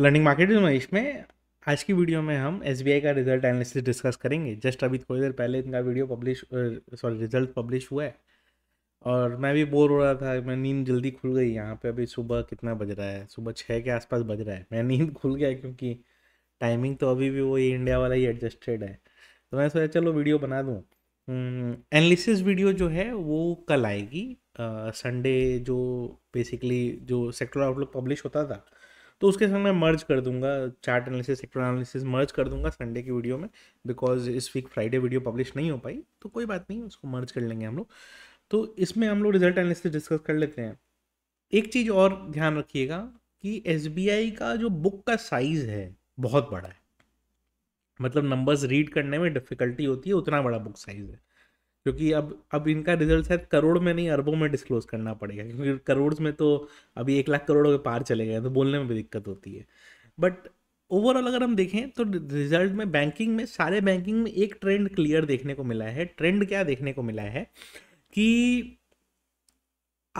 learning market में इसमें आज की वीडियो में हम एस का रिजल्ट एनालिसिस डिस्कस करेंगे जस्ट अभी थोड़ी देर पहले इनका video publish sorry result publish हुआ है और मैं भी बोर हो रहा था मैं नींद जल्दी खुल गई यहाँ पे अभी सुबह कितना बज रहा है सुबह छः के आसपास बज रहा है मैं नींद खुल गया क्योंकि टाइमिंग तो अभी भी वो इंडिया वाला ही एडजस्टेड है तो मैं सोचा चलो वीडियो बना दूँ एनालिसिस हम्म, वीडियो जो है वो कल आएगी संडे जो बेसिकली जो सेक्टर आउटलुक पब्लिश होता था तो उसके संग मैं मर्ज कर दूंगा chart analysis sector analysis merge कर दूंगा संडे की वीडियो में बिकॉज इस वीक फ्राइडे वीडियो पब्लिश नहीं हो पाई तो कोई बात नहीं उसको मर्ज कर लेंगे हम लोग तो इसमें हम लोग रिजल्ट एनालिसिस डिस्कस कर लेते हैं एक चीज़ और ध्यान रखिएगा कि एस का जो बुक का साइज़ है बहुत बड़ा है मतलब नंबर्स रीड करने में डिफ़िकल्टी होती है उतना बड़ा बुक साइज़ है क्योंकि अब अब इनका रिजल्ट शायद करोड़ में नहीं अरबों में डिस्क्लोज करना पड़ेगा क्योंकि करोड़ में तो अभी एक लाख करोड़ों के पार चले गए तो बोलने में भी दिक्कत होती है बट ओवरऑल अगर हम देखें तो रिजल्ट में बैंकिंग में सारे बैंकिंग में एक ट्रेंड क्लियर देखने को मिला है ट्रेंड क्या देखने को मिला है कि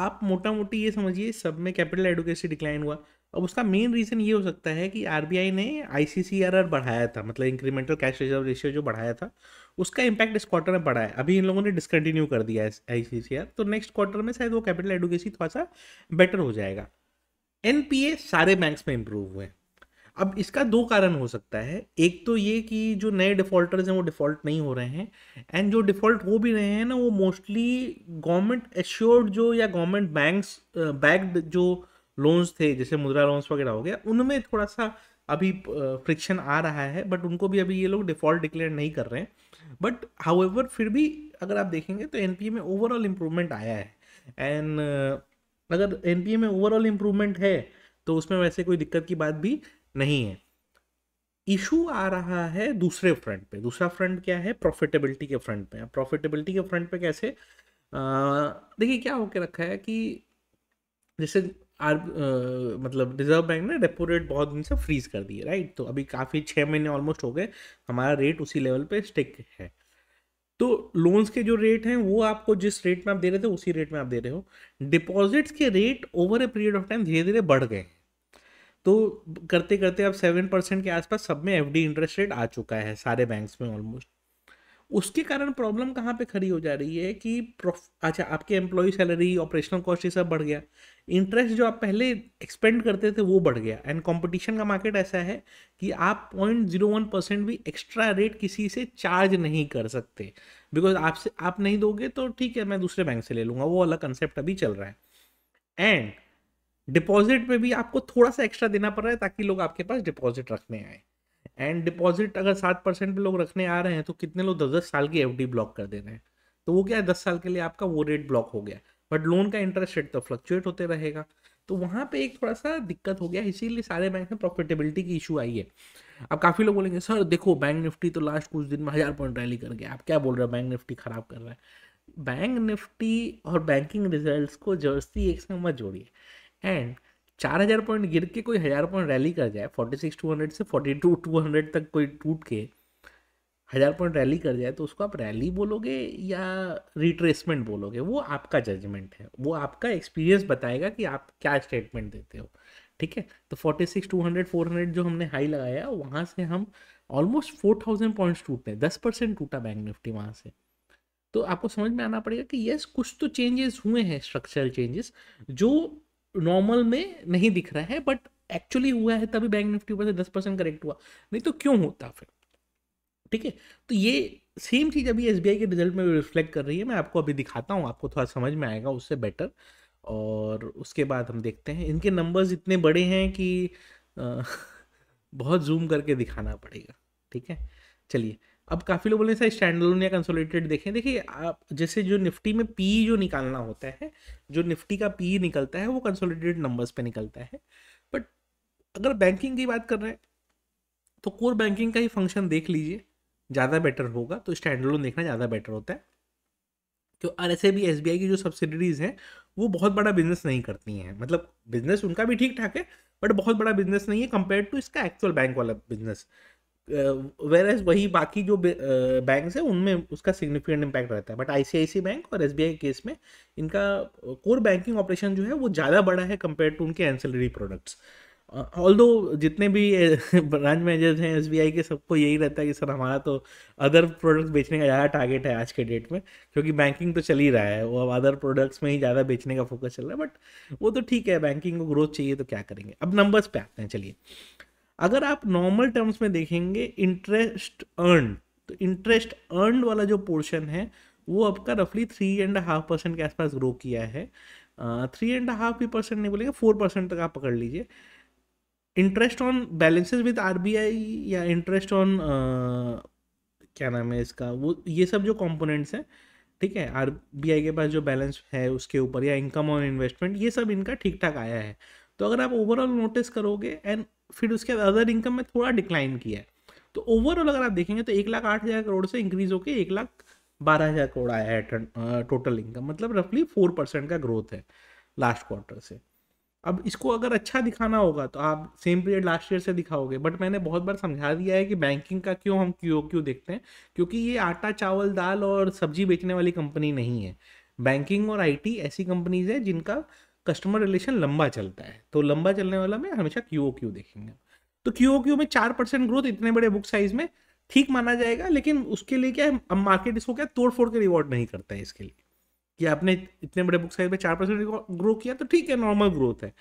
आप मोटा मोटी ये समझिए सब में कैपिटल एडुकेसी डिक्लाइन हुआ अब उसका मेन रीज़न ये हो सकता है कि आर ने आर बढ़ाया था मतलब इंक्रीमेंटल कैश रिजर्व रेशियो जो बढ़ाया था उसका इम्पैक्ट इस क्वार्टर में बढ़ा है अभी इन लोगों ने डिसकंटिन्यू कर दिया है आर तो नेक्स्ट क्वार्टर में शायद वो कैपिटल एडुकेसी थोड़ा सा बेटर हो जाएगा एन सारे बैंक्स में इम्प्रूव हुए अब इसका दो कारण हो सकता है एक तो ये कि जो नए डिफ़ॉल्टर्स हैं वो डिफ़ॉल्ट नहीं हो रहे हैं एंड जो डिफ़ॉल्ट हो भी रहे हैं ना वो मोस्टली गवर्नमेंट एश्योर्ड जो या गवर्नमेंट बैंक्स बैग्ड जो लोन्स थे जैसे मुद्रा लोन्स वगैरह हो गया उनमें थोड़ा सा अभी फ्रिक्शन आ रहा है बट उनको भी अभी ये लोग डिफॉल्ट डिक्लेयर नहीं कर रहे हैं बट हाउएवर फिर भी अगर आप देखेंगे तो एन में ओवरऑल इम्प्रूवमेंट आया है एंड अगर एन में ओवरऑल इम्प्रूवमेंट है तो उसमें वैसे कोई दिक्कत की बात भी नहीं है इशू आ रहा है दूसरे फ्रंट पे दूसरा फ्रंट क्या है प्रॉफिटेबिलिटी के फ्रंट पे प्रॉफिटेबिलिटी के फ्रंट पे कैसे देखिए क्या होके रखा है कि जैसे आर मतलब रिजर्व बैंक ने रेपो रेट बहुत दिन से फ्रीज कर दी राइट तो अभी काफ़ी छः महीने ऑलमोस्ट हो गए हमारा रेट उसी लेवल पे स्टिक है तो लोन्स के जो रेट हैं वो आपको जिस रेट में आप दे रहे थे उसी रेट में आप दे रहे हो डिपॉजिट्स के rate over a period of time धीरे धीरे बढ़ गए तो करते करते अब सेवन परसेंट के आसपास सब में एफ इंटरेस्ट रेट आ चुका है सारे बैंक्स में ऑलमोस्ट उसके कारण प्रॉब्लम कहाँ पे खड़ी हो जा रही है कि अच्छा आपके एम्प्लॉय सैलरी ऑपरेशनल कॉस्ट ये सब बढ़ गया इंटरेस्ट जो आप पहले एक्सपेंड करते थे वो बढ़ गया एंड कंपटीशन का मार्केट ऐसा है कि आप पॉइंट जीरो वन परसेंट भी एक्स्ट्रा रेट किसी से चार्ज नहीं कर सकते बिकॉज आपसे आप नहीं दोगे तो ठीक है मैं दूसरे बैंक से ले लूँगा वो अलग कंसेप्ट अभी चल रहा है एंड डिपॉजिट पर भी आपको थोड़ा सा एक्स्ट्रा देना पड़ रहा है ताकि लोग आपके पास डिपॉजिट रखने आए एंड डिपॉजिट अगर सात परसेंट पे लोग रखने आ रहे हैं तो कितने लोग दस दस साल की एफ ब्लॉक कर दे रहे हैं तो वो क्या है दस साल के लिए आपका वो रेट ब्लॉक हो गया बट लोन का इंटरेस्ट रेट तो फ्लक्चुएट होते रहेगा तो वहाँ पे एक थोड़ा सा दिक्कत हो गया इसीलिए सारे बैंक में प्रॉफिटेबिलिटी की इशू आई है अब काफ़ी लोग बोलेंगे सर देखो बैंक निफ्टी तो लास्ट कुछ दिन में हज़ार पॉइंट रैली कर गया आप क्या बोल रहे हो बैंक निफ्टी ख़राब कर रहा है बैंक निफ्टी और बैंकिंग रिजल्ट्स को जर्सी एक समझ मत जोड़िए एंड चार हज़ार पॉइंट गिर के कोई हज़ार पॉइंट रैली कर जाए फोर्टी सिक्स टू हंड्रेड से फोर्टी टू टू हंड्रेड तक कोई टूट के हज़ार पॉइंट रैली कर जाए तो उसको आप रैली बोलोगे या रिट्रेसमेंट बोलोगे वो आपका जजमेंट है वो आपका एक्सपीरियंस बताएगा कि आप क्या स्टेटमेंट देते हो ठीक है तो forty six two hundred four hundred जो हमने हाई लगाया वहाँ से हम ऑलमोस्ट फोर थाउजेंड पॉइंट्स टूटते हैं दस परसेंट टूटा बैंक निफ्टी वहाँ से तो आपको समझ में आना पड़ेगा कि यस कुछ तो चेंजेस हुए हैं स्ट्रक्चरल चेंजेस जो नॉर्मल में नहीं दिख रहा है बट एक्चुअली हुआ है तभी बैंक निफ्टी ऊपर से दस परसेंट करेक्ट हुआ नहीं तो क्यों होता फिर ठीक है तो ये सेम चीज़ अभी एस के रिजल्ट में रिफ्लेक्ट कर रही है मैं आपको अभी दिखाता हूँ आपको थोड़ा समझ में आएगा उससे बेटर और उसके बाद हम देखते हैं इनके नंबर्स इतने बड़े हैं कि आ, बहुत जूम करके दिखाना पड़ेगा ठीक है चलिए अब काफ़ी लोग बोले सर स्टैंड लोन या कंसोलिडेटेड देखें देखिए आप जैसे जो निफ्टी में पी जो निकालना होता है जो निफ्टी का पी निकलता है वो कंसोलिडेटेड नंबर्स पे निकलता है बट अगर बैंकिंग की बात कर रहे हैं तो कोर बैंकिंग का ही फंक्शन देख लीजिए ज़्यादा बेटर होगा तो स्टैंड लोन देखना ज़्यादा बेटर होता है क्यों आर एस भी एस की जो सब्सिडरीज हैं वो बहुत बड़ा बिजनेस नहीं करती हैं मतलब बिजनेस उनका भी ठीक ठाक है बट बहुत बड़ा बिजनेस नहीं है कंपेयर टू इसका एक्चुअल बैंक वाला बिजनेस वेर एज वही बाकी जो बैंक है उनमें उसका सिग्निफिकेंट इम्पैक्ट रहता है but I I C C bank और एस बी आई केस में इनका कोर बैंकिंग ऑपरेशन जो है वो ज़्यादा बड़ा है कम्पेयर टू उनके एनसेलरी प्रोडक्ट्स ऑल दो जितने भी ब्रांच मैनेजर्स हैं एस बी आई के सबको यही रहता है कि सर हमारा तो अदर प्रोडक्ट्स बेचने का ज़्यादा टारगेट है आज के डेट में क्योंकि बैंकिंग तो चल ही रहा है वो अब अदर प्रोडक्ट्स में ही ज़्यादा बेचने का फोकस चल रहा है बट वो तो ठीक है बैंकिंग को ग्रोथ चाहिए तो क्या करेंगे अब नंबर्स पे आते हैं चलिए अगर आप नॉर्मल टर्म्स में देखेंगे इंटरेस्ट अर्न तो इंटरेस्ट अर्न वाला जो पोर्शन है वो आपका रफली थ्री एंड हाफ परसेंट के आसपास ग्रो किया है थ्री एंड हाफ भी परसेंट नहीं बोलेंगे फोर परसेंट तक आप पकड़ लीजिए interest on balances with RBI या इंटरेस्ट ऑन क्या नाम है इसका वो ये सब जो कॉम्पोनेंट्स हैं ठीक है आर के पास जो बैलेंस है उसके ऊपर या इनकम ऑन इन्वेस्टमेंट ये सब इनका ठीक ठाक आया है तो अगर आप ओवरऑल नोटिस करोगे एंड फिर उसके बाद अदर इनकम में थोड़ा डिक्लाइन किया है तो ओवरऑल अगर आप देखेंगे तो एक लाख आठ हज़ार करोड़ से इंक्रीज होकर एक लाख बारह हज़ार करोड़ आया है टोटल इनकम मतलब रफली फोर परसेंट का ग्रोथ है लास्ट क्वार्टर से अब इसको अगर अच्छा दिखाना होगा तो आप सेम पीरियड लास्ट ईयर से दिखाओगे बट मैंने बहुत बार समझा दिया है कि बैंकिंग का क्यों हम क्यों क्यों देखते हैं क्योंकि ये आटा चावल दाल और सब्जी बेचने वाली कंपनी नहीं है बैंकिंग और आईटी ऐसी कंपनीज है जिनका कस्टमर रिलेशन लंबा चलता है तो लंबा चलने वाला में हमेशा क्यू ओ क्यू देखेंगे तो क्यू ओ क्यू में चार परसेंट ग्रोथ इतने बड़े बुक साइज में ठीक माना जाएगा लेकिन उसके लिए क्या है अब मार्केट इसको क्या तोड़ फोड़ के रिवॉर्ड नहीं करता है इसके लिए कि आपने इतने बड़े बुक साइज में चार परसेंट ग्रो किया तो ठीक है नॉर्मल ग्रोथ है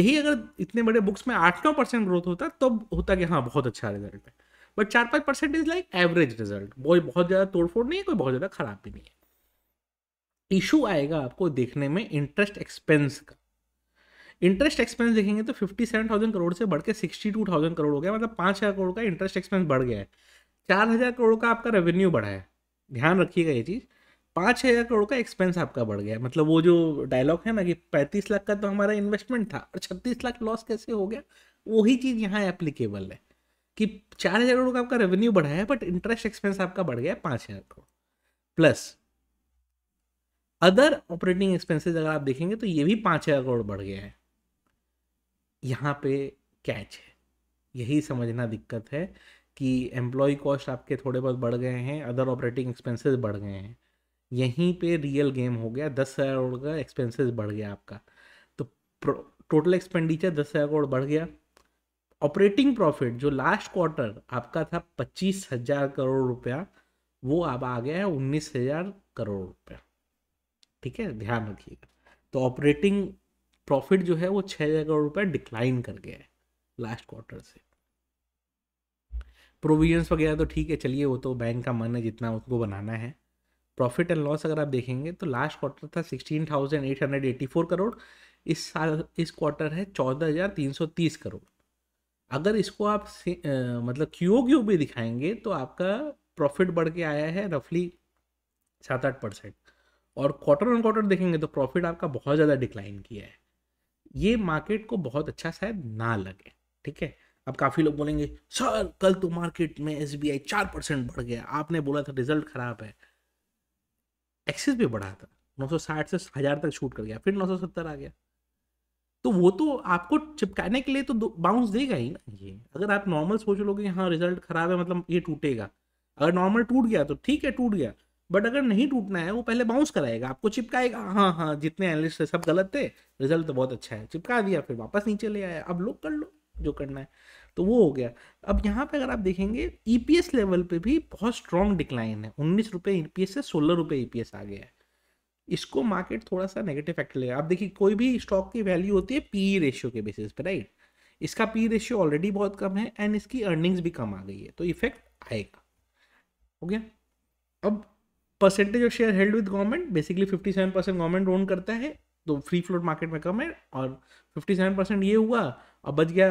यही अगर इतने बड़े बुक्स में आठ नौ परसेंट ग्रोथ होता तब तो होता कि हाँ बहुत अच्छा रिजल्ट है बट चार पाँच percent is like average result बहुत ज़्यादा तोड़फोड़ नहीं है कोई बहुत ज़्यादा खराब भी नहीं है इशू आएगा आपको देखने में इंटरेस्ट एक्सपेंस का इंटरेस्ट एक्सपेंस देखेंगे तो फिफ्टी सेवन थाउजेंड करोड़ से बढ़ के सिक्सटी टू थाउजेंड करोड़ हो गया मतलब पाँच हज़ार करोड़ का इंटरेस्ट एक्सपेंस बढ़ गया है चार हज़ार करोड़ का आपका रेवेन्यू बढ़ा है ध्यान रखिएगा ये चीज़ पाँच हज़ार करोड़ का एक्सपेंस आपका बढ़ गया मतलब वो जो डायलॉग है ना कि पैंतीस लाख का तो हमारा इन्वेस्टमेंट था और छत्तीस लाख लॉस कैसे हो गया वही चीज़ यहाँ एप्लीकेबल है कि चार हज़ार करोड़ का आपका रेवेन्यू बढ़ा है बट इंटरेस्ट एक्सपेंस आपका बढ़ गया है पाँच हज़ार crore plus other operating expenses अगर आप देखेंगे तो ये भी पाँच हज़ार करोड़ बढ़ गया है यहाँ पे कैच है यही समझना दिक्कत है कि एम्प्लॉय कॉस्ट आपके थोड़े बहुत बढ़ गए हैं अदर ऑपरेटिंग एक्सपेंसेस बढ़ गए हैं यहीं पे रियल गेम हो गया दस हज़ार करोड़ का एक्सपेंसेस बढ़ गया आपका तो टोटल एक्सपेंडिचर दस हज़ार करोड़ बढ़ गया ऑपरेटिंग प्रॉफिट जो लास्ट क्वार्टर आपका था पच्चीस हज़ार करोड़ रुपया वो अब आ गया है उन्नीस हज़ार करोड़ रुपया ठीक है ध्यान रखिएगा तो ऑपरेटिंग प्रॉफिट जो है वो छः हज़ार करोड़ रुपये डिक्लाइन कर गया है लास्ट क्वार्टर से प्रोविजंस वगैरह तो ठीक है चलिए वो तो बैंक का मन है जितना उसको बनाना है प्रॉफिट एंड लॉस अगर आप देखेंगे तो लास्ट क्वार्टर था sixteen thousand eight hundred eighty four crore इस साल इस क्वार्टर है चौदह हज़ार तीन सौ तीस करोड़ अगर इसको आप से, आ, मतलब क्यू क्यू भी दिखाएंगे तो आपका प्रॉफिट बढ़ के आया है रफली सात आठ परसेंट और क्वार्टर ऑन क्वार्टर देखेंगे तो प्रॉफिट आपका बहुत ज़्यादा डिक्लाइन किया है ये मार्केट को बहुत अच्छा शायद ना लगे ठीक है अब काफ़ी लोग बोलेंगे सर कल तो मार्केट में एस बी आई चार परसेंट बढ़ गया आपने बोला था रिजल्ट ख़राब है एक्सेस भी बढ़ा था साठ से हज़ार तक छूट कर गया फिर सत्तर आ गया तो वो तो आपको चिपकाने के लिए तो बाउंस देगा ही ना ये अगर आप नॉर्मल सोच लोगे हाँ रिजल्ट खराब है मतलब ये टूटेगा अगर नॉर्मल टूट गया तो ठीक है टूट गया बट अगर नहीं टूटना है वो पहले बाउंस कराएगा आपको चिपकाएगा हाँ हाँ जितने एनालिस्ट थे सब गलत थे रिजल्ट तो बहुत अच्छा है चिपका दिया फिर वापस नीचे ले आया अब लोग कर लो जो करना है तो वो हो गया अब यहाँ पे अगर आप देखेंगे ईपीएस e लेवल पे भी बहुत स्ट्रॉन्ग डिक्लाइन है उन्नीस रुपये ई e से सोलह रुपये ई आ गया है इसको मार्केट थोड़ा सा नेगेटिव फैक्टर लेगा आप देखिए कोई भी स्टॉक की वैल्यू होती है पी रेशियो e के बेसिस पे राइट इसका पी रेशियो ऑलरेडी बहुत कम है एंड इसकी अर्निंग्स भी कम आ गई है तो इफेक्ट आएगा हो गया अब percentage of share held with government basically fifty seven percent government own करता है तो फ्री फ्लोट मार्केट में कम है और फिफ्टी सेवन परसेंट ये हुआ और बच गया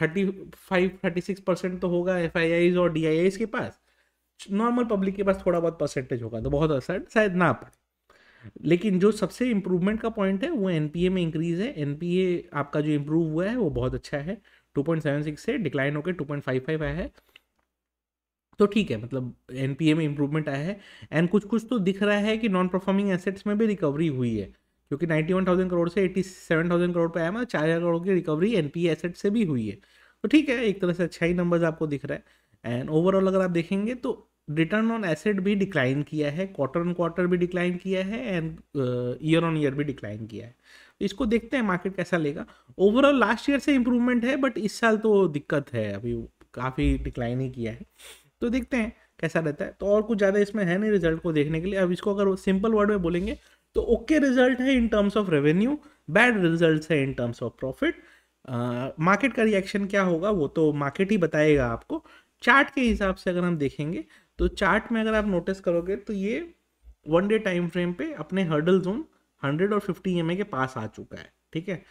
thirty five thirty six percent तो होगा एफ आई आईज और डी आई आईज के पास नॉर्मल पब्लिक के पास थोड़ा बहुत परसेंटेज होगा तो बहुत असर शायद ना पड़े लेकिन जो सबसे इम्प्रूवमेंट का पॉइंट है वो एन पी ए में इंक्रीज है एन पी ए आपका जो इम्प्रूव हुआ है वो बहुत अच्छा है टू पॉइंट सेवन सिक्स से डिक्लाइन होकर टू पॉइंट फाइव फाइव आया है तो ठीक है मतलब एनपीए में इंप्रूवमेंट आया है एंड कुछ कुछ तो दिख रहा है कि नॉन परफॉर्मिंग एसेट्स में भी रिकवरी हुई है क्योंकि नाइन्टी वन थाउजेंड करोड़ से एट्टी सेवन थाउजेंड करोड़ पर आया मतलब चार हज़ार करोड़ की रिकवरी एन पी एसेट से भी हुई है तो ठीक है एक तरह से अच्छा ही नंबर्स आपको दिख रहा है एंड ओवरऑल अगर आप देखेंगे तो रिटर्न ऑन एसेट भी डिक्लाइन किया है क्वार्टर ऑन क्वार्टर भी डिक्लाइन किया है एंड ईयर ऑन ईयर भी डिक्लाइन किया है तो इसको देखते हैं मार्केट कैसा लेगा ओवरऑल लास्ट ईयर से इम्प्रूवमेंट है बट इस साल तो दिक्कत है अभी काफ़ी डिक्लाइन ही किया है तो देखते हैं कैसा रहता है तो और कुछ ज़्यादा इसमें है नहीं रिजल्ट को देखने के लिए अब इसको अगर सिंपल वर्ड में बोलेंगे तो ओके रिजल्ट है in terms of revenue bad result है in terms of profit market का रिएक्शन क्या होगा वो तो मार्केट ही बताएगा आपको चार्ट के हिसाब से अगर हम देखेंगे तो चार्ट में अगर आप नोटिस करोगे तो ये वन डे टाइम फ्रेम पे अपने हर्डल जोन 100 और 50 एम के पास आ चुका है ठीक है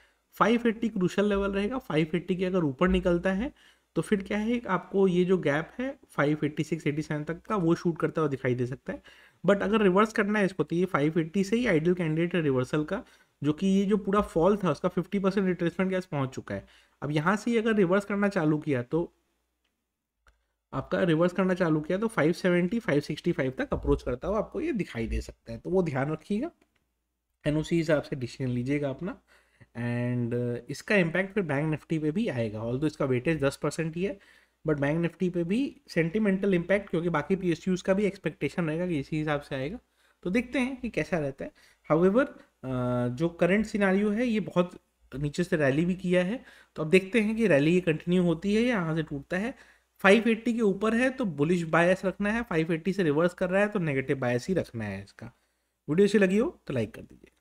580 क्रूशल लेवल रहेगा 580 के अगर ऊपर निकलता है तो फिर क्या है आपको ये जो गैप है five eighty six eighty seven तक का वो शूट करता हुआ दिखाई दे सकता है बट अगर रिवर्स करना है इसको तो ये फाइव एट्टी से ही आइडियल कैंडिडेट है रिवर्सल का जो कि ये जो पूरा फॉल था उसका फिफ्टी परसेंट रिट्रेसमेंट गैस पहुंच चुका है अब यहाँ से ही अगर रिवर्स करना चालू किया तो आपका रिवर्स करना चालू किया तो सिक्सटी फाइव तक अप्रोच करता हुआ आपको ये दिखाई दे सकता है तो वो ध्यान रखिएगा एन हिसाब से डिसीजन लीजिएगा अपना एंड uh, इसका इम्पैक्ट फिर बैंक निफ्टी पे भी आएगा ऑल इसका वेटेज दस परसेंट ही है बट बैंक निफ्टी पे भी सेंटिमेंटल इम्पैक्ट क्योंकि बाकी पी का भी एक्सपेक्टेशन रहेगा कि इसी हिसाब से आएगा तो देखते हैं कि कैसा रहता है हाउएवर uh, जो करंट सिनारियो है ये बहुत नीचे से रैली भी किया है तो अब देखते हैं कि रैली ये कंटिन्यू होती है या यहाँ से टूटता है 580 के ऊपर है तो बुलिश बायस रखना है 580 से रिवर्स कर रहा है तो नेगेटिव बायस ही रखना है इसका वीडियो अच्छी लगी हो तो लाइक कर दीजिए